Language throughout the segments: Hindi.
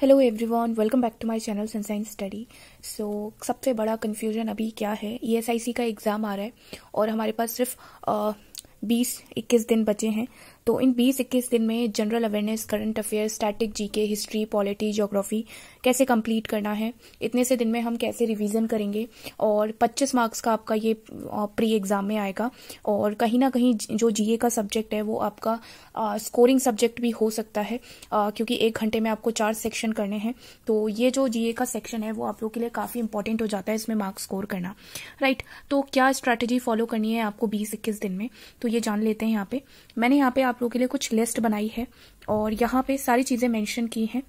Hello everyone welcome back to my channel sunshine study so सबसे बड़ा कंफ्यूजन अभी क्या है ई e का एग्ज़ाम आ रहा है और हमारे पास सिर्फ बीस इक्कीस दिन बचे हैं तो इन बीस इक्कीस दिन में general awareness current affair static GK history polity geography कैसे कंप्लीट करना है इतने से दिन में हम कैसे रिवीजन करेंगे और 25 मार्क्स का आपका ये प्री एग्जाम में आएगा और कहीं ना कहीं जो जीए का सब्जेक्ट है वो आपका स्कोरिंग सब्जेक्ट भी हो सकता है आ, क्योंकि एक घंटे में आपको चार सेक्शन करने हैं तो ये जो जीए का सेक्शन है वो आप लोग के लिए काफ़ी इंपॉर्टेंट हो जाता है इसमें मार्क्स स्कोर करना राइट तो क्या स्ट्रैटेजी फॉलो करनी है आपको बीस इक्कीस दिन में तो ये जान लेते हैं यहाँ पे मैंने यहाँ पे आप आप लोगों के लिए कुछ लिस्ट बनाई है और यहाँ पे सारी चीज़ें मेंशन की हैं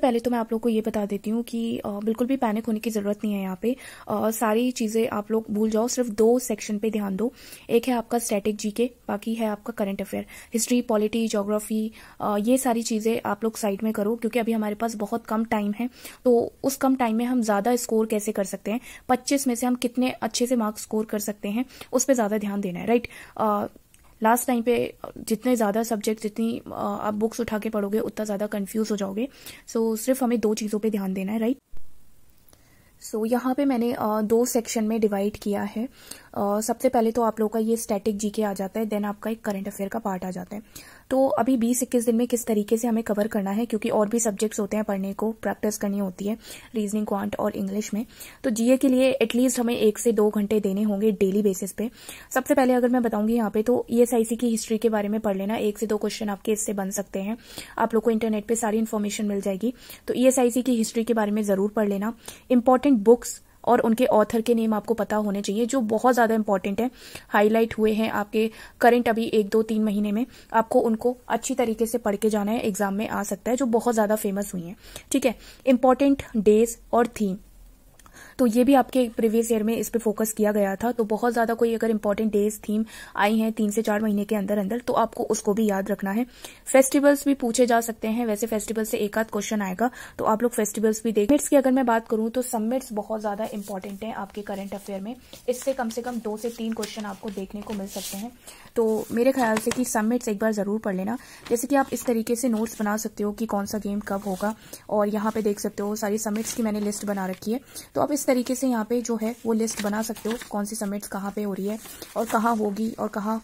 पहले तो मैं आप लोग को ये बता देती हूँ कि बिल्कुल भी पैनिक होने की ज़रूरत नहीं है यहाँ पे आ, सारी चीज़ें आप लोग भूल जाओ सिर्फ दो सेक्शन पे ध्यान दो एक है आपका स्टैटिक जीके बाकी है आपका current affair history polity geography ये सारी चीज़ें आप लोग साइड में करो क्योंकि अभी हमारे पास बहुत कम टाइम है तो उस कम टाइम में हम ज़्यादा स्कोर कैसे कर सकते हैं पच्चीस में से हम कितने अच्छे से मार्क्स स्कोर कर सकते हैं उस पर ज़्यादा ध्यान देना है राइट लास्ट टाइम पे जितने ज़्यादा सब्जेक्ट जितनी आप बुक्स उठा के पढ़ोगे उतना ज़्यादा कन्फ्यूज हो जाओगे सो so, सिर्फ हमें दो चीज़ों पर ध्यान देना है राइट सो so, यहाँ पे मैंने दो सेक्शन में डिवाइड किया है सबसे पहले तो आप लोग का ये स्टैटिक जीके आ जाता है देन आपका एक करंट अफेयर का पार्ट आ जाता है तो अभी बीस इक्कीस दिन में किस तरीके से हमें कवर करना है क्योंकि और भी सब्जेक्ट्स होते हैं पढ़ने को प्रैक्टिस करनी होती है रीजनिंग क्वांट और इंग्लिश में तो जीए के लिए एटलीस्ट हमें एक से दो घंटे देने होंगे डेली बेसिस पे सबसे पहले अगर मैं बताऊंगी यहाँ पे तो ईएसआईसी e की हिस्ट्री के बारे में पढ़ लेना एक से दो क्वेश्चन आपके इससे बन सकते हैं आप लोग को इंटरनेट पर सारी इन्फॉर्मेशन मिल जाएगी तो ईएसआईसी e की हिस्ट्री के बारे में जरूर पढ़ लेना इंपॉर्टेंट बुक्स और उनके ऑथर के नेम आपको पता होने चाहिए जो बहुत ज़्यादा इंपॉर्टेंट है हाईलाइट हुए हैं आपके करंट अभी एक दो तीन महीने में आपको उनको अच्छी तरीके से पढ़ के जाना है एग्जाम में आ सकता है जो बहुत ज़्यादा फेमस हुई है ठीक है इंपॉर्टेंट डेज और थीम तो ये भी आपके प्रीवियस ईयर में इस पर फोकस किया गया था तो बहुत ज़्यादा कोई अगर इंपॉर्टेंट डेज थीम आई है तीन से चार महीने के अंदर अंदर तो आपको उसको भी याद रखना है फेस्टिवल्स भी पूछे जा सकते हैं वैसे फेस्टिवल से एक आध क्वेश्चन आएगा तो आप लोग फेस्टिवल्स भी देख की अगर मैं बात करूं तो सबमिट्स बहुत ज़्यादा इंपॉर्टेंट है आपके करंट अफेयर में इससे कम से कम दो से तीन क्वेश्चन आपको देखने को मिल सकते हैं तो मेरे ख्याल से कि सबमिट्स एक बार ज़रूर पढ़ लेना जैसे कि आप इस तरीके से नोट्स बना सकते हो कि कौन सा गेम कब होगा और यहाँ पे देख सकते हो सारी सबमिट्स की मैंने लिस्ट बना रखी है तो आप इस तरीके से यहाँ पे जो है वो लिस्ट बना सकते हो कौन सी समिट्स कहाँ पे हो रही है और कहाँ होगी और कहाँ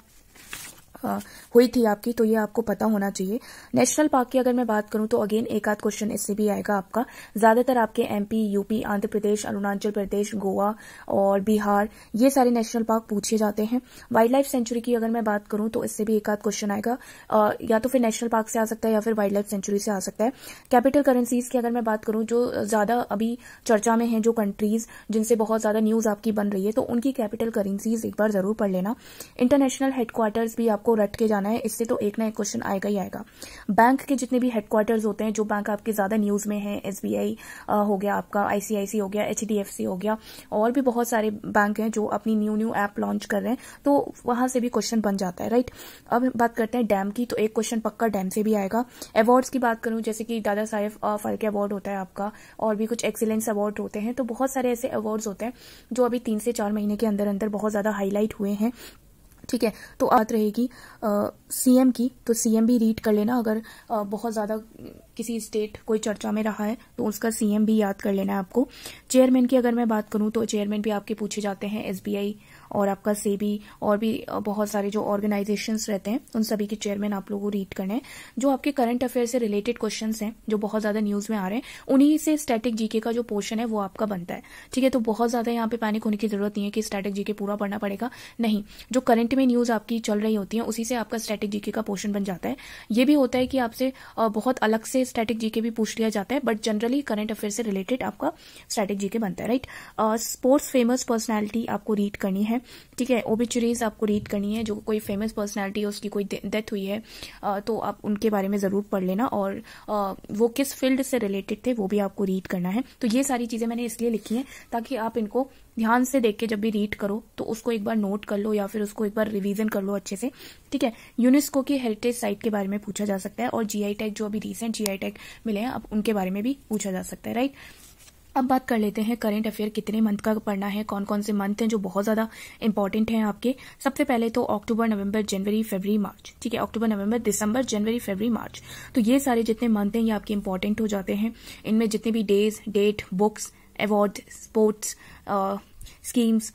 हाँ, हुई थी आपकी तो ये आपको पता होना चाहिए नेशनल पार्क की अगर मैं बात करूं तो अगेन एक आध क्वेश्चन इससे भी आएगा आपका ज्यादातर आपके एमपी यूपी आंध्र प्रदेश अरुणाचल प्रदेश गोवा और बिहार ये सारे नेशनल पार्क पूछे जाते हैं वाइल्ड लाइफ सेंचुरी की अगर मैं बात करूं तो इससे भी एक आध क्वेश्चन आएगा आ, या तो फिर नेशनल पार्क से आ सकता है या फिर वाइल्ड लाइफ सेंचुरी से आ सकता है कैपिटल करेंसीज की अगर मैं बात करूं जो ज्यादा अभी चर्चा में है जो कंट्रीज जिनसे बहुत ज्यादा न्यूज आपकी बन रही है तो उनकी कैपिटल करेंसीज एक बार जरूर पढ़ लेना इंटरनेशनल हेडक्वार्टर्स भी आपको आपको रट के जाना है इससे तो एक ना एक क्वेश्चन आएगा ही आएगा बैंक के जितने भी हेडक्वार्टर्स होते हैं जो बैंक आपके ज़्यादा न्यूज़ में है एस हो गया आपका आईसीआईसी हो गया एच हो गया और भी बहुत सारे बैंक हैं जो अपनी न्यू न्यू ऐप लॉन्च कर रहे हैं तो वहां से भी क्वेश्चन बन जाता है राइट अब बात करते हैं डैम की तो एक क्वेश्चन पक्का डैम से भी आएगा अवार्ड्स की बात करूं जैसे कि दादा साहेब फालके अवार्ड होता है आपका और भी कुछ एक्सीलेंस अवार्ड होते हैं तो बहुत सारे ऐसे अवार्ड्स होते हैं जो अभी तीन से चार महीने के अंदर अंदर बहुत ज़्यादा हाईलाइट हुए हैं ठीक है तो आत रहेगी सीएम की तो सीएम भी रीड कर लेना अगर आ, बहुत ज़्यादा किसी स्टेट कोई चर्चा में रहा है तो उसका सीएम भी याद कर लेना है आपको चेयरमैन की अगर मैं बात करूं तो चेयरमैन भी आपके पूछे जाते हैं एसबीआई और आपका सेबी और भी बहुत सारे जो ऑर्गेनाइजेशन रहते हैं उन सभी के चेयरमैन आप लोगों को रीड करने हैं जो आपके करंट अफेयर से रिलेटेड क्वेश्चन हैं जो बहुत ज्यादा न्यूज में आ रहे हैं उन्हीं से स्टैटिक जीके का जो पोर्शन है वो आपका बनता है ठीक है तो बहुत ज्यादा यहाँ पे पैनिक होने की जरूरत नहीं है कि स्टैटिक जीके पूरा पढ़ना पड़ेगा नहीं जो करंट में न्यूज आपकी चल रही होती है उसी से आपका स्टैटिक जीके का पोर्शन बन जाता है ये भी होता है कि आपसे बहुत अलग से स्टैटिक जीके भी पूछ लिया जाता है बट जनरली करंट अफेयर से रिलेटेड आपका स्टैटिक जीके बनता है राइट स्पोर्ट्स फेमस पर्सनैलिटी आपको रीड करनी है है ठीक है ओबिचुरीज आपको रीड करनी है जो कोई फेमस पर्सनैलिटी है उसकी कोई डेथ हुई है तो आप उनके बारे में ज़रूर पढ़ लेना और वो किस फील्ड से रिलेटेड थे वो भी आपको रीड करना है तो ये सारी चीज़ें मैंने इसलिए लिखी है ताकि आप इनको ध्यान से देख के जब भी रीड करो तो उसको एक बार नोट कर लो या फिर उसको एक बार रिवीजन कर लो अच्छे से ठीक है यूनेस्को की हेरिटेज साइट के बारे में पूछा जा सकता है और जीआई टैग जो अभी रिसेंट जीआई टैग मिले हैं अब उनके बारे में भी पूछा जा सकता है राइट अब बात कर लेते हैं करेंट अफेयर कितने मंथ का पढ़ना है कौन कौन से मंथ हैं जो बहुत ज़्यादा इंपॉर्टेंट हैं आपके सबसे पहले तो अक्टूबर नवंबर जनवरी फरवरी मार्च ठीक है अक्टूबर नवंबर दिसंबर जनवरी फरवरी मार्च तो ये सारे जितने मंथ हैं ये आपके इंपॉर्टेंट हो जाते हैं इनमें जितने भी days date books award sports schemes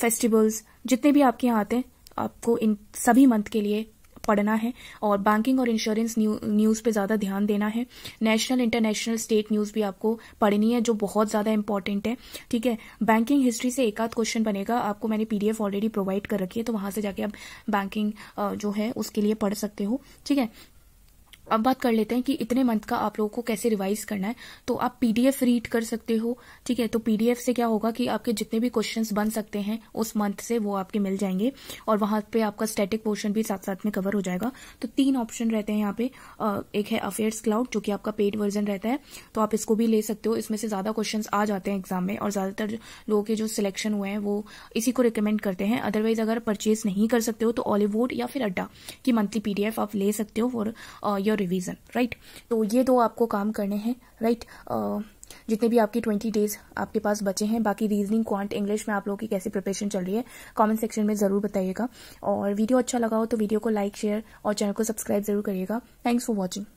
festivals जितने भी आपके यहाँ आते हैं आपको इन सभी मंथ के लिए पढ़ना है और बैंकिंग और इंश्योरेंस न्यू, न्यूज़ पे ज़्यादा ध्यान देना है नेशनल इंटरनेशनल स्टेट न्यूज़ भी आपको पढ़नी है जो बहुत ज़्यादा इंपॉर्टेंट है ठीक है बैंकिंग हिस्ट्री से एक आध क्वेश्चन बनेगा आपको मैंने पीडीएफ ऑलरेडी प्रोवाइड कर रखी है तो वहां से जाके आप बैंकिंग जो है उसके लिए पढ़ सकते हो ठीक है अब बात कर लेते हैं कि इतने मंथ का आप लोगों को कैसे रिवाइज करना है तो आप पीडीएफ रीड कर सकते हो ठीक है तो पीडीएफ से क्या होगा कि आपके जितने भी क्वेश्चंस बन सकते हैं उस मंथ से वो आपके मिल जाएंगे और वहां पे आपका स्टैटिक पोर्शन भी साथ साथ में कवर हो जाएगा तो तीन ऑप्शन रहते हैं यहाँ पे एक है अफेयर्स क्लाउड जो कि आपका पेड वर्जन रहता है तो आप इसको भी ले सकते हो इसमें से ज्यादा क्वेश्चन आ जाते हैं एग्जाम में और ज्यादातर लोगों के जो सिलेक्शन हुए हैं वो इसी को रिकमेंड करते हैं अदरवाइज अगर परचेज नहीं कर सकते हो तो ऑलीवुड या फिर अड्डा की मंथली पीडीएफ आप ले सकते हो for your your revision right तो ये दो आपको काम करने हैं राइट right? जितने भी आपकी ट्वेंटी डेज आपके पास बचे हैं बाकी रीजनिंग क्वांट इंग्लिश में आप लोगों की कैसी प्रिपरेशन चल रही है कमेंट सेक्शन में जरूर बताइएगा और वीडियो अच्छा लगा हो तो वीडियो को लाइक शेयर और चैनल को सब्सक्राइब जरूर करिएगा थैंक्स फॉर वॉचिंग